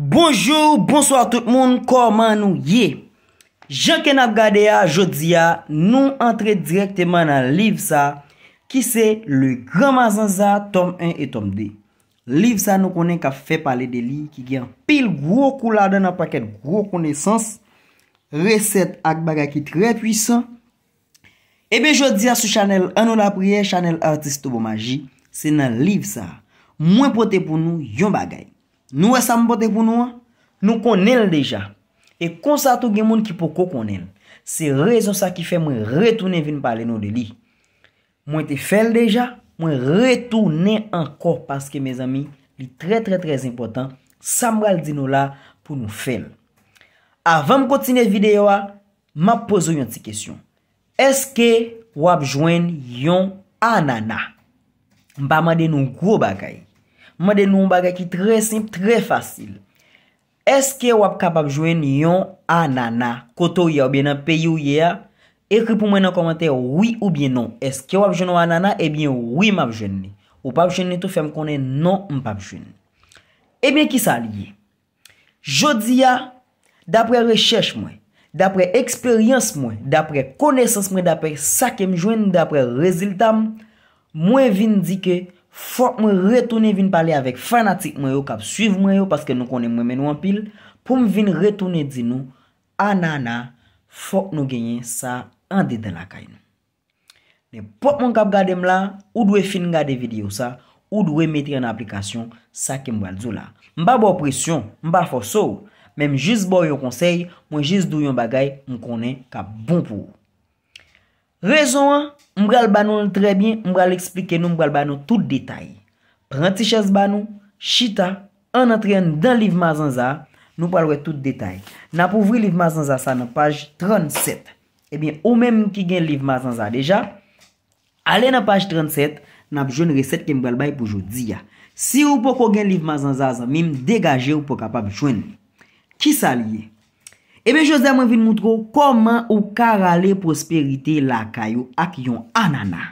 Bonjour, bonsoir tout moun, koman nou ye? Jean ken ap gade a, jodi a, nou antre direkteman nan liv sa, ki se Le Grand Mazin Sa, tom 1 et tom 2. Liv sa nou konen ka fe pale de li, ki gen pil gro kou la, den ap paket gro konesans, reset ak bagay ki tre pwisan. Ebe jodi a, sou chanel Anou Lapriye, chanel artiste bo maji, se nan liv sa. Mwen pote pou nou, yon bagay. Nou wè e sa mbote pou nou an, nou konen l deja. E konsato gen moun ki pou ko konen. Se rezon sa ki fè mwen retounen vin pale nou de li. Mwen te fel deja, mwen retounen ankor. Paske mè zami, li tre tre tre impotant. Samral di nou la pou nou fel. Avèm kontine videyo a, mwen pozo yon ti kesyon. Eske wap jwen yon anana? Mba mwen de nou kou bakayi. Mwen den nou mbaga ki tre simp, tre fasil. Eske wap kapapjwen yon anana? Koto yon, ou bien anpey yon yon? Ekri pou mwen nan komente, oui ou bien non? Eske wapjwen yon anana? Ebyen, eh oui mbapjwen ni. Ou mbapjwen ni, tou fèm konen, non mbapjwen. Ebyen, eh ki sa liye? Jodia, dapre rechèche mwen, dapre eksperyans mwen, dapre konesans mwen, dapre sa kem jwen, dapre reziltam, mwen vindike, fok mwen retounen vin pale avèk fanatik mwen yo kap suiv mwen yo paske nou konen mwen men wampil, pou mwen vin retounen di nou, anana, fok nou genyen sa an di den la kay nou. Ne pot mwen kap gade mla, ou dwe fin gade video sa, ou dwe meti an aplikasyon sa ke mwen dzou la. Mba bo presyon, mba fosou, men mjiz bo yon konsey, mwen jiz dou yon bagay, mkonen kap bon pou ou. Rezon an, mbra l banou l trebyen, mbra l eksplike nou mbra l banou tout detay. Pren ti ches banou, chita, an atren dan liv ma zan za, nou palwe tout detay. Nap ouvri liv ma zan za sa nan page 37. Ebyen, ou men mki gen liv ma zan za deja, ale nan page 37, nan boujwen reset ke mbra l bay poujou diya. Si ou pou kon gen liv ma zan za, mim degaje ou pou kapaboujwen. Ki sa liye? Ebe, jose mwen vin moutro koman ou karale prosperite la kayo ak yon anana.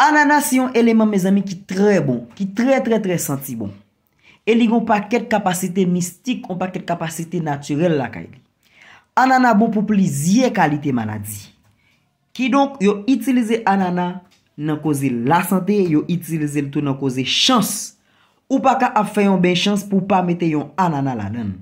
Anana si yon eleman, me zami, ki tre bon, ki tre, tre, tre senti bon. E li yon paket kapasite mistik, yon paket kapasite naturel la kayo. Anana bon pou plizye kalite manadi. Ki donk, yon itilize anana nan koze la sante, yon itilize tout nan koze chans. Ou paka ap fayon ben chans pou pa mette yon anana la nanan.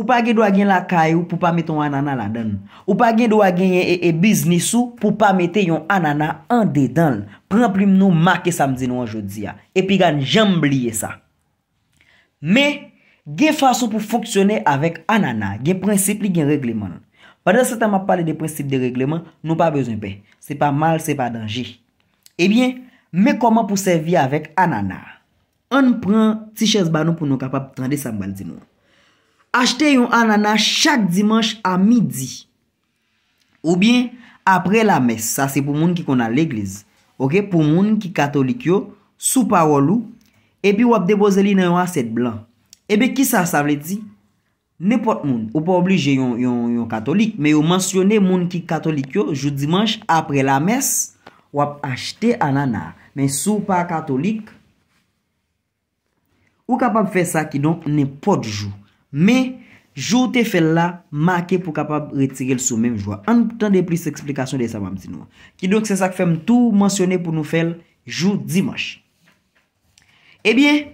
Ou pa gen do a gen la kayou pou pa meton anana la den. Ou pa gen do a gen e, e biznisou pou pa meten yon anana an dedan. Prenprim nou make samdi nou an jodi ya. Epi gan jambliye sa. Me gen fason pou foksyone avek anana. Gen prinsip li gen regleman. Padan se ta ma pale de prinsip de regleman nou pa bezon pe. Se pa mal, se pa danji. Ebyen, me koman pou sevi avek anana? An pren tichers ba nou pou nou kapap prende sambal di nou an. Ache te yon anana chak dimanche a midi. Ou bien apre la mes. Sa se pou moun ki kon a l'eglize. Ok pou moun ki katolik yo. Sou pa wolou. E pi wap deboze li nan yon aset blan. E be ki sa sa vle di? Nepot moun. Ou pa oblije yon katolik. Me yo mansyone moun ki katolik yo. Jou dimanche apre la mes. Wap achete anana. Men sou pa katolik. Ou kapab fe sa ki don nepot jou. Me, jou te fel la, make pou kapab retirel sou menjwa. An pou tan de plis eksplikasyon de sa mam ti nou an. Ki donk se sa ke fem tou monsyone pou nou fel jou dimanche. Ebyen,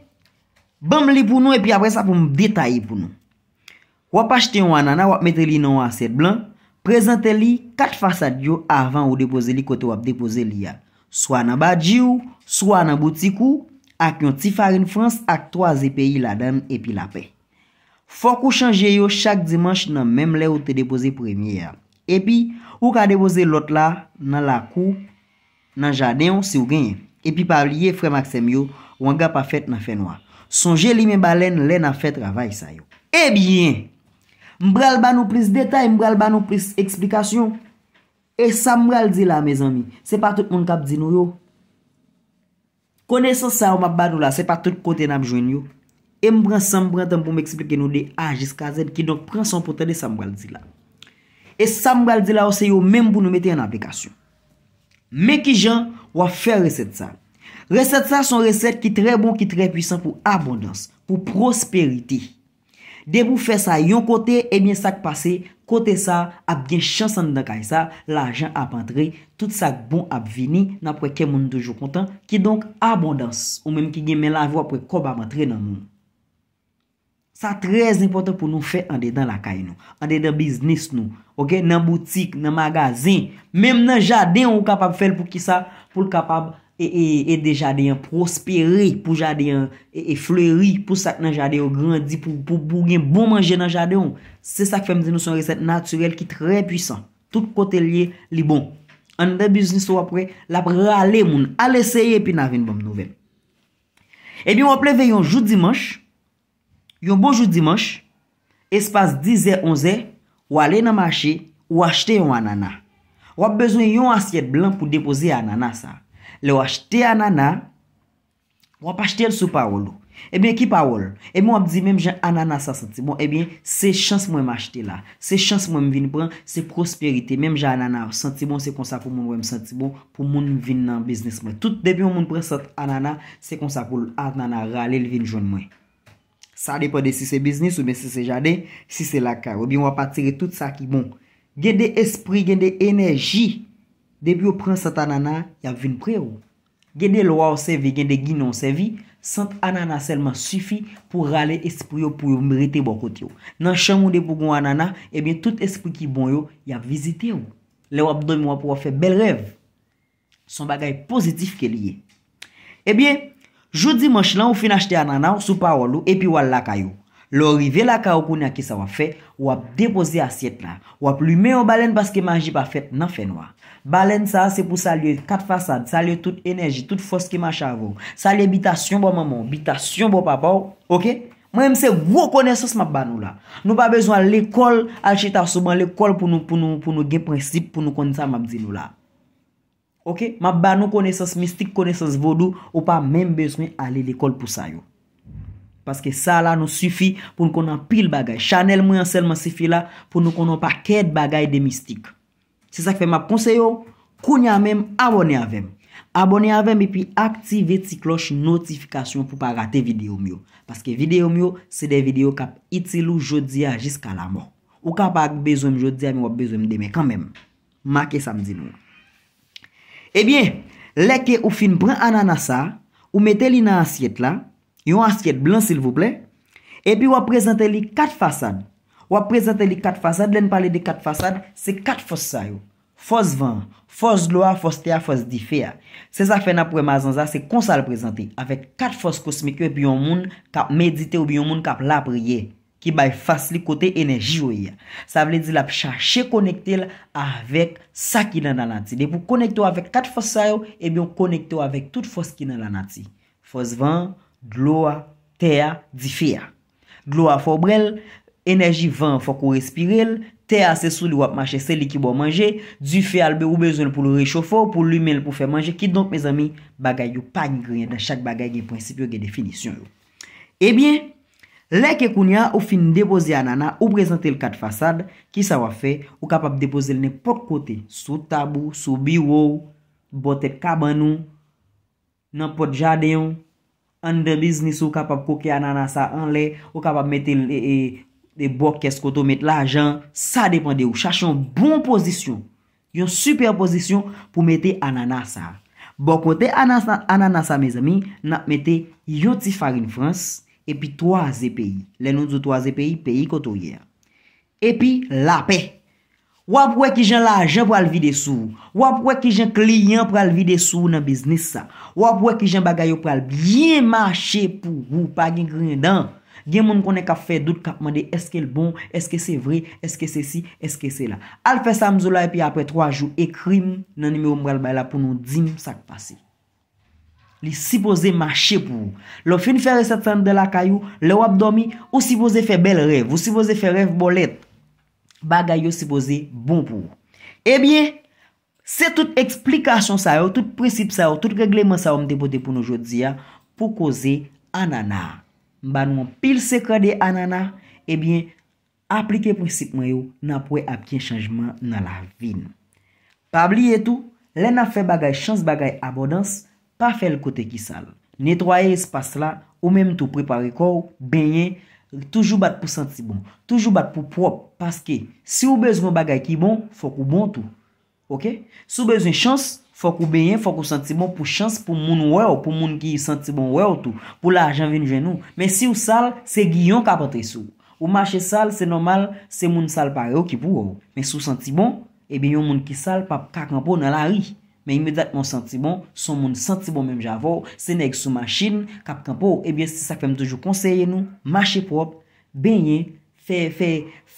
bam li pou nou, epi apre sa pou m detayi pou nou. Wap achte yon anana, wap metre li nan wak set blan, prezante li kat fasa diyo avan ou depoze li kote wap depoze li ya. Swa nan badji ou, swa nan boutik ou, ak yon ti farin frans, ak 3 epi la dan epi la pey. Fok ou chanje yo chak dimanche nan mem le ou te depoze premye ya. Epi, ou ka depoze lot la nan la kou, nan jadeyon, si ou genye. Epi, pa liye frem aksem yo, wangap a fet nan fenwa. Sonje li men ba len, len a fet ravay sa yo. Ebyen, mbral banou plis detay, mbral banou plis eksplikasyon. E sa mbral di la, me zanmi, se pa tout moun kap di nou yo. Koneso sa ou mabadou la, se pa tout kote nan mjwen yo. E mbran, san mbran, tan pou me eksplike nou de a, jis, ka, zed, ki donk pran san poten de san mbral zila. E san mbral zila ou se yo menm pou nou mette yon aplikasyon. Men ki jan, wap fè reset sa. Reset sa son reset ki tre bon, ki tre pwisan pou abondans, pou prosperiti. De pou fè sa yon kote, e mwen sak pase, kote sa, ap gen chansan nan kay sa, la jan ap antre, tout sak bon ap vini, nan pou e kemoun toujou kontan, ki donk abondans, ou menm ki gen men la vwa pou e kob ap antre nan moun. Sa trez impotant pou nou fe ande dan la kay nou. Ande dan biznis nou. Ok, nan boutik, nan magazin. Mem nan jadeon ou kapab fel pou ki sa. Poul kapab e, e, e de jadeon prosperi. Poul jadeon e, e fleri. Poul sak nan jadeon grandi. Poul pou gen bon manje nan jadeon. Se sak fem di nou son resep naturel ki tre pwisan. Tout kote liye li bon. Ande dan biznis ou apre. Lap rale moun. Ale seye pi naven bom nouven. E eh bi waple veyon jou dimansh. Yon bonjou dimanche, espase 10-11, wale nan machi, wache te yon anana. Wap bezwen yon asyet blan pou depoze anana sa. Le wache te anana, wap achete el sou parolou. Ebyen ki parol, ebyen wap di menm jen anana sa sentimon, ebyen se chans mwen mache te la. Se chans mwen mwen vin pren, se prosperite. Menm jen anana, sentimon se konsa pou mwen mwen sentimon pou moun vin nan biznesman. Tout debi mwen mwen pren sent anana, se konsa pou anana rale vin joun mwen. Sa depo de si se biznis ou men se se jade, si se la kar. Ou bi yon wap atire tout sa ki bon. Gen de esprit, gen de enerji, debi yon pren satanana, yon vin pre ou. Gen de loa ou sevi, gen de gin nou sevi, satanana selman sufi pou rale esprit yon pou yon merite wakot bon yon. Nan chan moun de pougon anana, ebyen eh tout esprit ki bon yon, yon visite ou. Le wap do yon wap wap wap fe bel rev. Son bagay pozitif ke liye. Ebyen, eh Jou dimanche lan ou finachte anana ou sou pa wolou epi wal laka yo. Lo rive laka ou kouni aki sa wap fe, wap depoze asyet nan. Wap lume yo balen paske manji pa fet nan fe nwa. Balen sa se pou salye kat fasad, salye tout enerji, tout foske manja avon. Salye bitasyon bo maman, bitasyon bo papaw, ok? Mwen mse wou kone sos map ban nou la. Nou pa bezwa l'ekol al cheta souban, l'ekol pou nou gen prinsip pou nou konisa map di nou la. Ok, map ba nou kone sas mistik, kone sas vodu, ou pa men bezwen ale l'ekol pou sayo. Paske sa la nou sufi pou nou konon pil bagay. Chanel mwen selman sufi la pou nou konon pa ket bagay de mistik. Se sa ki fe map konseyo, kounya men abone aven. Abone aven epi aktive ti kloch notifikasyon pou pa rate videyo myo. Paske videyo myo se de videyo kap itilou jodia jiska la mor. Ou kap ak bezwen jodia mi wap bezwen deme kanmen. Make samdi nou. Ebyen, leke ou fin pran ananasar, ou mette li nan asyet la, yon asyet blan sil vouple, e pi wap prezante li kat fasad. Wap prezante li kat fasad, len pale di kat fasad, se kat fos sayo. Fos van, fos loa, fos tea, fos di fea. Se sa fena prema zan za, se konsal prezante, avek kat fos kosmikwe bi yon moun kap medite ou bi yon moun kap la priye. ki bay fase li kote enerji yo ya. Sa vle di la p chache konekte la avek sa ki nan nanati. De pou konekte yo avek kat fose yo, ebyon konekte yo avek tout fose ki nan nanati. Fose van, gloa, teya, di feya. Gloa fobrel, enerji van foko respirel, teya se sou li wap mache se li ki bo manje, di feya albe ou bezon pou lo rechofo, pou lume l pou fe manje, ki donk me zami bagay yo pa ngrin, dan chak bagay gen prinsipyo gen definisyon yo. Ebyen, eh Le ke koun ya ou fin depoze anana ou prezante l kat fasad ki sa wafè, ou kapap depoze l ne pok kote sou tabou, sou biwo, botet kabanou, nan pot jadeyon, an de biznis ou kapap koke ananasa an le, ou kapap mette l e, e, e bo kese koto met la jan, sa depande ou chache yon bon pozisyon, yon super pozisyon pou mette ananasa. Bok kote ananasa, ananasa, mez amin, nan mette Yotifarin Frans, epi 3 zi e peyi, le nou zi 3 zi peyi, peyi kotoyer. Epi la pe, wap wè ki jen la jen pral vide sou, wap wè ki jen kliyen pral vide sou nan biznis sa, wap wè ki jen bagay yo pral bien mache pou vou, pa gen kren dan, gen moun konen ka fe dout kapman de eske l bon, eske se vre, eske se si, eske se la. Al fe sa mzola epi apre 3 jou ekrim nan nime ou mrel bay la pou nou dim sak pase. Li sipoze manche pou. Lo fin fere sep fèm de la kayou, le wap domi, ou sipoze fè bel rev, ou sipoze fè rev bolet. Bagay yo sipoze bon pou. Ebyen, se tout eksplikasyon eh sa yo, tout prinsip sa yo, tout regleman sa yo mde bote pou nou jodzi ya, pou koze anana. Ban mwen pil sekre de anana, ebyen, aplike prinsip mwen yo, nan pou e apken chanjman nan la vin. Pabli etou, le na fè bagay chans bagay abodans, Pa fe l kote ki sal. Netwaye espase la, ou menm tou prepare kou, benye, toujou bat pou santi bon. Toujou bat pou prop. Paske, si ou bezwen bagay ki bon, fok ou bon tou. Ok? Si ou bezwen chans, fok ou benye, fok ou santi bon pou chans pou moun wè ou, pou moun ki santi bon wè ou tou. Pou la ajan ven gen nou. Men si ou sal, se giyon kapante sou. Ou mache sal, se normal, se moun sal pare ou ki pou ou. Men si ou santi bon, ebyon moun ki sal pap kakampo nan la ri. Men imedatman santi bon, son moun santi bon menm javou, se neg sou machin, kap kampou, ebyen eh si sak fèm toujou konseye nou, mache prop, benye, fè, fè,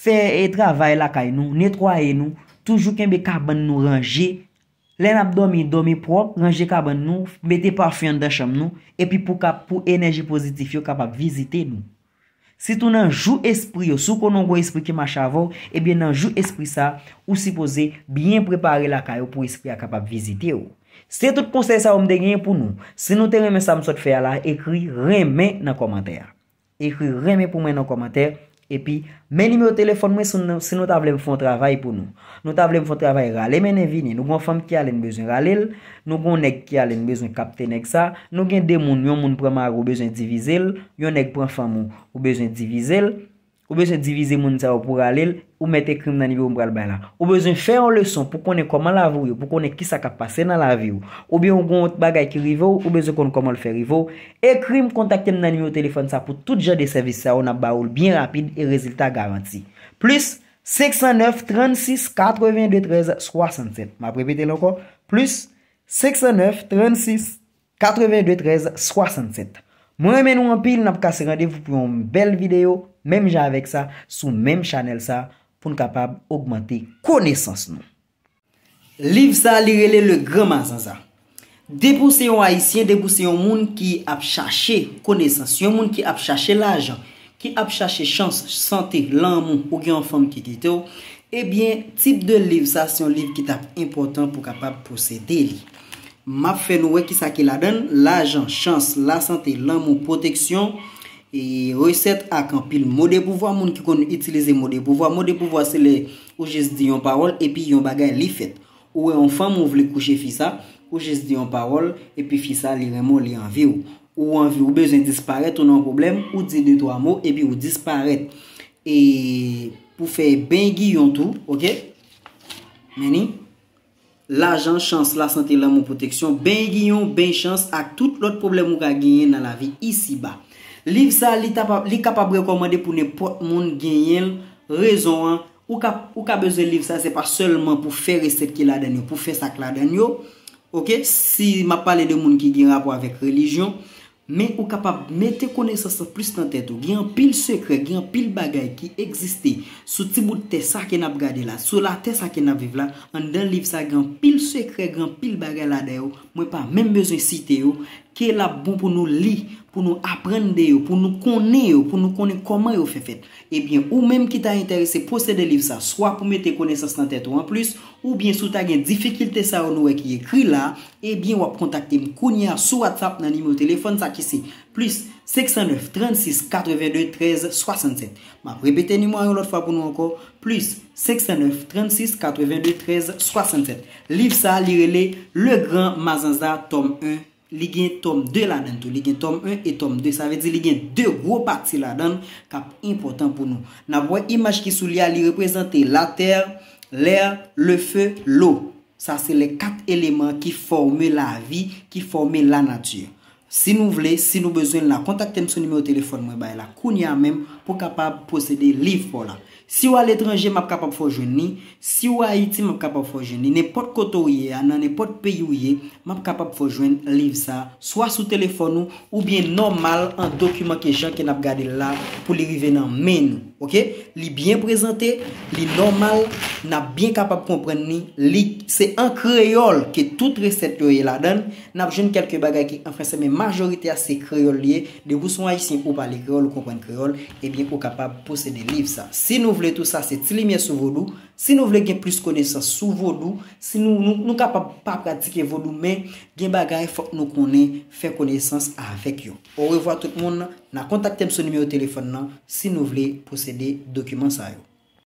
fè e travay lakay nou, netroye nou, toujou kenbe karban nou range, len ap domi, domi prop, range karban nou, mette parfyon dasham nou, epi pou kap, pou enerji pozitif yo kapap vizite nou. Si tou nan jou espri yo, sou konon go espri ki mach avon, ebyen eh nan jou espri sa, ou sipoze, byen prepare la kayo pou espri a kapap vizite yo. Se tout konsey sa ou mdegyen pou nou, se nou te reme sa msot fe ala, ekri reme nan komantere. Ekri reme pou men nan komantere. E pi men nime ou telefon mwen se nou tablem fon travay pou nou. Nou tablem fon travay rale men en vini. Nou gwen fam ki ale nou bejwen rale l. Nou gwen ek ki ale nou bejwen kapte nek sa. Nou gen de moun yon moun prema ou bejwen divize l. Yon ek preman fam ou bejwen divize l. Ou bezon divize mounita ou pou ralil. Ou met ekrim nanibou mbral bay la. Ou bezon fè an lèson pou konè koman la vou yo. Pou konè ki sa ka pase nan la vou yo. Ou bezon kont bagay ki rivo. Ou bezon konè koman l fè rivo. Ekrim kontakten nanibou telefon sa pou tout jade servisa ou nan baoul bin rapide. E rezultat garanti. Plus 609 36 82 13 67. Ma prebete lò ko. Plus 609 36 82 13 67. Mwen men ou an pil nan ap kase rande pou pou mwen bel video. Mem jan avek sa, sou mem chanel sa, pou nou kapab augmente konesans nou. Liv sa li rele le granman san sa. Depo se yon haisyen, depo se yon moun ki ap chache konesans, se yon moun ki ap chache lajan, ki ap chache chans, sante, lan moun, ou ki an fom ki kite ou, ebyen tip de liv sa se yon liv ki tap important pou kapab posede li. Map fe nou we ki sa ki la den, lajan, chans, la sante, lan moun, proteksyon, E reset ak an pil mode pou vwa moun ki kon nou itilize mode pou vwa. Mode pou vwa se le ou jes di yon parol epi yon bagay li fet. Ou e on fan moun vle kouche fi sa, ou jes di yon parol epi fi sa li remon li anvi ou. Ou anvi ou bezen disparet ou nan problem, ou di de dwa mou epi ou disparet. E pou fe ben gi yon tou, ok? Meni? La jan chans la sante la moun proteksyon, ben gi yon, ben chans ak tout lot problem moun ga ginyen nan la vi isi ba. Liv sa li kapab rekomande pou ne pot moun genyen rezon an. Ou ka beze liv sa, se pa selman pou fe reset ki la denyo, pou fe sak la denyo. Ok, si ma pale de moun ki gen rapo avek relijyon. Men te konen sa sa plus tan tet ou. Gen pil sekre, gen pil bagay ki egziste sou ti bout te sak en ap gade la, sou la te sak en ap vive la. An den liv sa gen pil sekre, gen pil bagay la de ou, mwen pa men beze site ou. ke la bon pou nou li, pou nou aprende yo, pou nou kone yo, pou nou kone koman yo fe fet. Ebyen, eh ou menm ki ta interese pose de liv sa, swa pou mwete kone sa san tete ou an plus, ou byen sou ta gen difikilte sa ou nou wek ye kri la, ebyen eh wap kontakte m kounya sou WhatsApp nan imyo telefon sa ki si, plus 609 36 82 13 67. M ap rebete ni mwen yon lot fwa pou nou anko, plus 609 36 82 13 67. Liv sa li rele Le Grand Mazanza, tom 1, 17. li gen tom 2 la den tou, li gen tom 1 et tom 2, sa ve di li gen 2 wopak si la den, kap important pou nou nan voy imaj ki sou li a li represente la ter, l'er le fe, l'o, sa se le 4 eleman ki forme la vi ki forme la natye Si nou vle, si nou bezwen la, kontakte m sou nime ou telefon mwe baye la, koun ya mèm pou kapap posede liv pou la. Si wè l'étranger m ap kapap fò jwen ni, si wè Haiti m ap kapap fò jwen ni, nèpot koto wè anan, nèpot pey wè, m ap kapap fò jwen liv sa. Swa sou telefon nou ou bien normal an dokumen ke jan ken ap gade la pou li rive nan men nou. Ok, li byen prezante, li normal, na byen kapap kompren ni, li se an kreyol ke tout resept yo ye la den, na vjen kelke bagay ki, an fense men, majorite a se kreyol liye, de bou son a yisye pou pali kreyol ou kompren kreyol, e eh byen pou kapap posene liv sa. Si nou vle tout sa, se ti li mye sou vodou, si nou vle gen plus konesans sou vodou, si nou nou kapap pa pratike vodou, men gen bagay fok nou konen fè konesans avèk yo. Ou revo a tout moun nan. Na kontakte m sou nime ou telefon nan si nou vle posede dokumen sa yo.